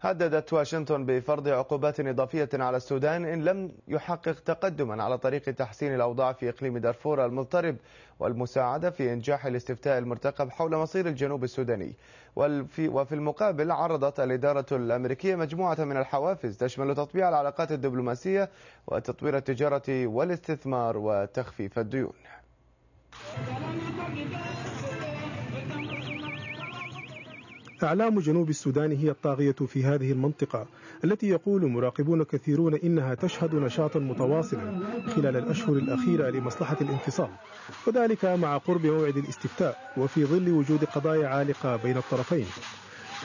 هددت واشنطن بفرض عقوبات إضافية على السودان إن لم يحقق تقدما على طريق تحسين الأوضاع في إقليم دارفور المضطرب والمساعدة في إنجاح الاستفتاء المرتقب حول مصير الجنوب السوداني وفي المقابل عرضت الإدارة الأمريكية مجموعة من الحوافز تشمل تطبيع العلاقات الدبلوماسية وتطوير التجارة والاستثمار وتخفيف الديون أعلام جنوب السودان هي الطاغية في هذه المنطقة التي يقول مراقبون كثيرون إنها تشهد نشاطا متواصلا خلال الأشهر الأخيرة لمصلحة الانفصال وذلك مع قرب موعد الاستفتاء وفي ظل وجود قضايا عالقة بين الطرفين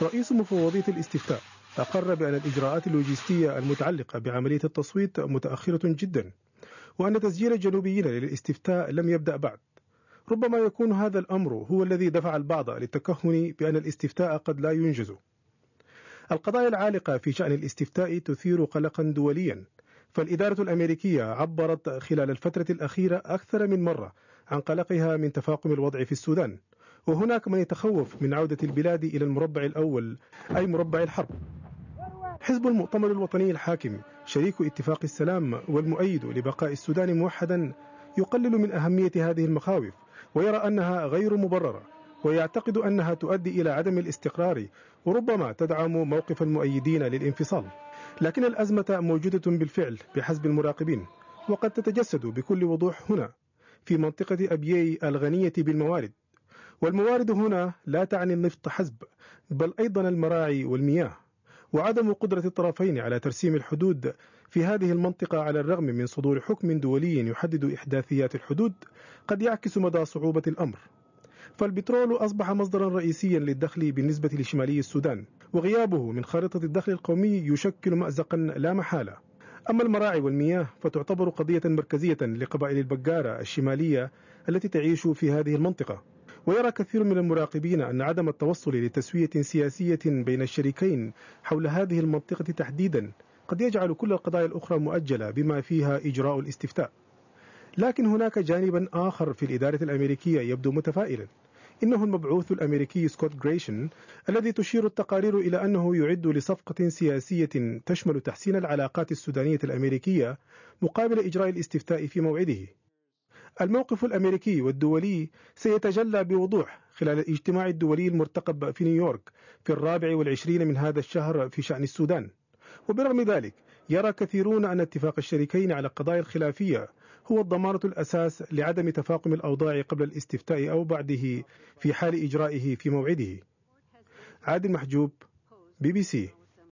رئيس مفوضية الاستفتاء أقر بأن الإجراءات اللوجستية المتعلقة بعملية التصويت متأخرة جدا وأن تسجيل الجنوبيين للاستفتاء لم يبدأ بعد ربما يكون هذا الأمر هو الذي دفع البعض للتكهن بأن الاستفتاء قد لا ينجز القضايا العالقة في شأن الاستفتاء تثير قلقا دوليا فالإدارة الأمريكية عبرت خلال الفترة الأخيرة أكثر من مرة عن قلقها من تفاقم الوضع في السودان وهناك من يتخوف من عودة البلاد إلى المربع الأول أي مربع الحرب حزب المؤتمر الوطني الحاكم شريك اتفاق السلام والمؤيد لبقاء السودان موحدا يقلل من أهمية هذه المخاوف ويرى أنها غير مبررة ويعتقد أنها تؤدي إلى عدم الاستقرار وربما تدعم موقف المؤيدين للانفصال لكن الأزمة موجودة بالفعل بحسب المراقبين وقد تتجسد بكل وضوح هنا في منطقة أبيي الغنية بالموارد والموارد هنا لا تعني النفط حسب بل أيضا المراعي والمياه وعدم قدرة الطرفين على ترسيم الحدود في هذه المنطقة على الرغم من صدور حكم دولي يحدد إحداثيات الحدود قد يعكس مدى صعوبة الأمر فالبترول أصبح مصدرا رئيسيا للدخل بالنسبة لشمالي السودان وغيابه من خارطة الدخل القومي يشكل مأزقا لا محالة أما المراعي والمياه فتعتبر قضية مركزية لقبائل البقارة الشمالية التي تعيش في هذه المنطقة ويرى كثير من المراقبين أن عدم التوصل لتسوية سياسية بين الشريكين حول هذه المنطقة تحديدا قد يجعل كل القضايا الأخرى مؤجلة بما فيها إجراء الاستفتاء لكن هناك جانبا آخر في الإدارة الأمريكية يبدو متفائلا إنه المبعوث الأمريكي سكوت جريشن الذي تشير التقارير إلى أنه يعد لصفقة سياسية تشمل تحسين العلاقات السودانية الأمريكية مقابل إجراء الاستفتاء في موعده الموقف الأمريكي والدولي سيتجلى بوضوح خلال الاجتماع الدولي المرتقب في نيويورك في الرابع والعشرين من هذا الشهر في شأن السودان وبرغم ذلك يرى كثيرون أن اتفاق الشريكين على القضايا الخلافية هو الضمانة الأساس لعدم تفاقم الأوضاع قبل الاستفتاء أو بعده في حال إجرائه في موعده عادل محجوب بي بي سي